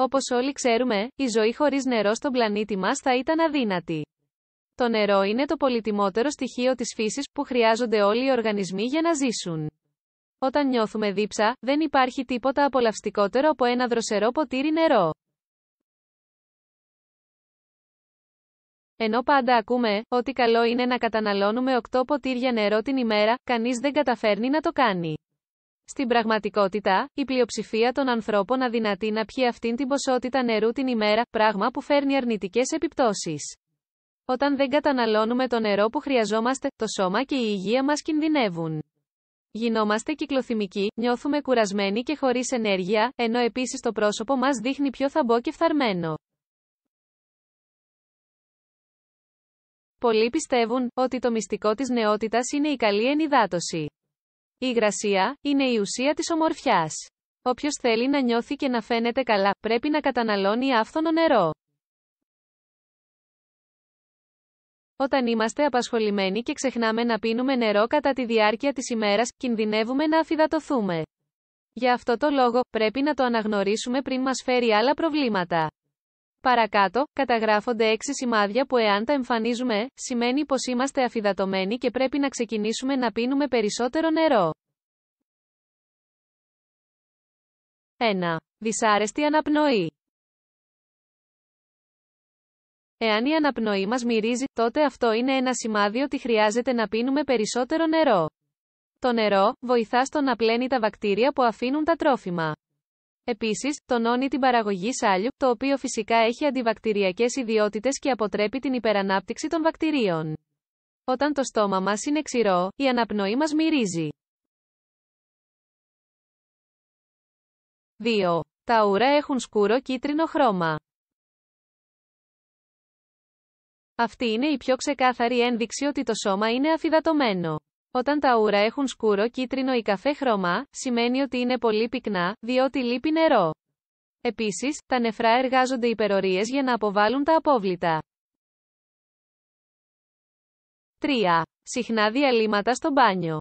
Όπως όλοι ξέρουμε, η ζωή χωρίς νερό στον πλανήτη μας θα ήταν αδύνατη. Το νερό είναι το πολυτιμότερο στοιχείο της φύσης που χρειάζονται όλοι οι οργανισμοί για να ζήσουν. Όταν νιώθουμε δίψα, δεν υπάρχει τίποτα απολαυστικότερο από ένα δροσερό ποτήρι νερό. Ενώ πάντα ακούμε ότι καλό είναι να καταναλώνουμε 8 ποτήρια νερό την ημέρα, κανείς δεν καταφέρνει να το κάνει. Στην πραγματικότητα, η πλειοψηφία των ανθρώπων αδυνατεί να πιει αυτήν την ποσότητα νερού την ημέρα, πράγμα που φέρνει αρνητικές επιπτώσεις. Όταν δεν καταναλώνουμε το νερό που χρειαζόμαστε, το σώμα και η υγεία μας κινδυνεύουν. Γινόμαστε κυκλοθυμικοί, νιώθουμε κουρασμένοι και χωρίς ενέργεια, ενώ επίσης το πρόσωπο μας δείχνει πιο θαμπό και φθαρμένο. Πολλοί πιστεύουν ότι το μυστικό της νεότητας είναι η καλή ενυδάτωση. Η υγρασία είναι η ουσία της ομορφιάς. Όποιος θέλει να νιώθει και να φαίνεται καλά, πρέπει να καταναλώνει άφθονο νερό. Όταν είμαστε απασχολημένοι και ξεχνάμε να πίνουμε νερό κατά τη διάρκεια της ημέρας, κινδυνεύουμε να αφυδατωθούμε. Για αυτό το λόγο, πρέπει να το αναγνωρίσουμε πριν μας φέρει άλλα προβλήματα. Παρακάτω, καταγράφονται έξι σημάδια που εάν τα εμφανίζουμε, σημαίνει πως είμαστε αφυδατωμένοι και πρέπει να ξεκινήσουμε να πίνουμε περισσότερο νερό. 1. Δυσάρεστη αναπνοή. Εάν η αναπνοή μας μυρίζει, τότε αυτό είναι ένα σημάδι ότι χρειάζεται να πίνουμε περισσότερο νερό. Το νερό βοηθά στο να πλένει τα βακτήρια που αφήνουν τα τρόφιμα. Επίσης, τονώνει την παραγωγή σάλιου, το οποίο φυσικά έχει αντιβακτηριακές ιδιότητες και αποτρέπει την υπερανάπτυξη των βακτηρίων. Όταν το στόμα μας είναι ξηρό, η αναπνοή μας μυρίζει. 2. Τα ουρά έχουν σκούρο κίτρινο χρώμα. Αυτή είναι η πιο ξεκάθαρη ένδειξη ότι το σώμα είναι αφυδατωμένο. Όταν τα ούρα έχουν σκούρο κίτρινο ή καφέ χρώμα, σημαίνει ότι είναι πολύ πυκνά, διότι λείπει νερό. Επίσης, τα νεφρά εργάζονται υπερορίες για να αποβάλουν τα απόβλητα. 3. Συχνά διαλύματα στο μπάνιο.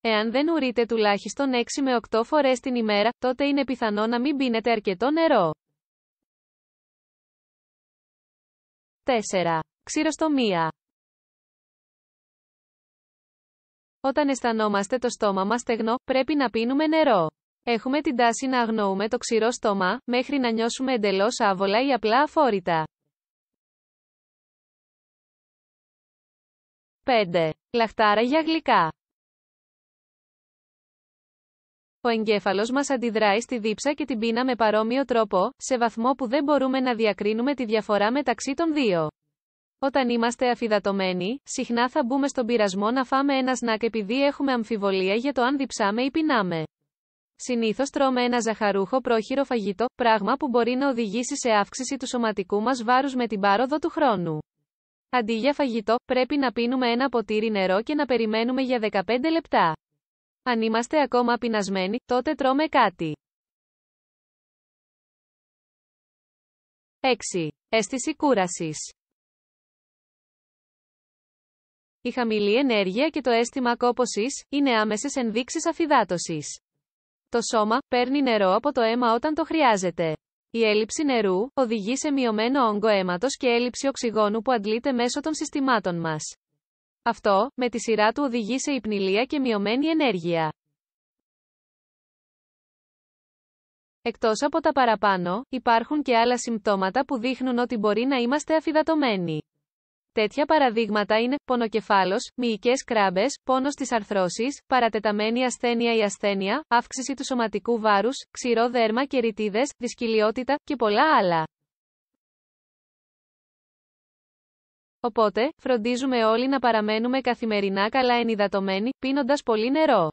Εάν δεν ουρείτε τουλάχιστον 6 με 8 φορές την ημέρα, τότε είναι πιθανό να μην πίνετε αρκετό νερό. 4. Ξηροστομία. Όταν αισθανόμαστε το στόμα μας στεγνό, πρέπει να πίνουμε νερό. Έχουμε την τάση να αγνοούμε το ξηρό στόμα, μέχρι να νιώσουμε εντελώς άβολα ή απλά αφόρητα. 5. Λαχτάρα για γλυκά. Ο εγκέφαλος μας αντιδράει στη δίψα και την πείνα με παρόμοιο τρόπο, σε βαθμό που δεν μπορούμε να διακρίνουμε τη διαφορά μεταξύ των δύο. Όταν είμαστε αφυδατωμένοι, συχνά θα μπούμε στον πειρασμό να φάμε ένα σνακ επειδή έχουμε αμφιβολία για το αν διψάμε ή πεινάμε. Συνήθως τρώμε ένα ζαχαρούχο πρόχειρο φαγητό, πράγμα που μπορεί να οδηγήσει σε αύξηση του σωματικού μας βάρους με την πάροδο του χρόνου. Αντί για φαγητό, πρέπει να πίνουμε ένα ποτήρι νερό και να περιμένουμε για 15 λεπτά. Αν είμαστε ακόμα πεινασμένοι, τότε τρώμε κάτι. 6. Αίσθηση κούρασης. Η χαμηλή ενέργεια και το αίσθημα κόπωσης είναι άμεσες ενδείξεις αφυδάτωσης. Το σώμα παίρνει νερό από το αίμα όταν το χρειάζεται. Η έλλειψη νερού οδηγεί σε μειωμένο όγκο αίματος και έλλειψη οξυγόνου που αντλείται μέσω των συστημάτων μας. Αυτό, με τη σειρά του οδηγεί σε υπνηλία και μειωμένη ενέργεια. Εκτός από τα παραπάνω, υπάρχουν και άλλα συμπτώματα που δείχνουν ότι μπορεί να είμαστε αφυδατωμένοι. Τέτοια παραδείγματα είναι πονοκεφάλος, μυϊκές κράμπες, πόνος στι αρθρώσει, παρατεταμένη ασθένεια ή ασθένεια, αύξηση του σωματικού βάρους, ξηρό δέρμα και ρητίδες, δυσκυλιότητα και πολλά άλλα. Οπότε, φροντίζουμε όλοι να παραμένουμε καθημερινά καλά ενυδατωμένοι, πίνοντας πολύ νερό.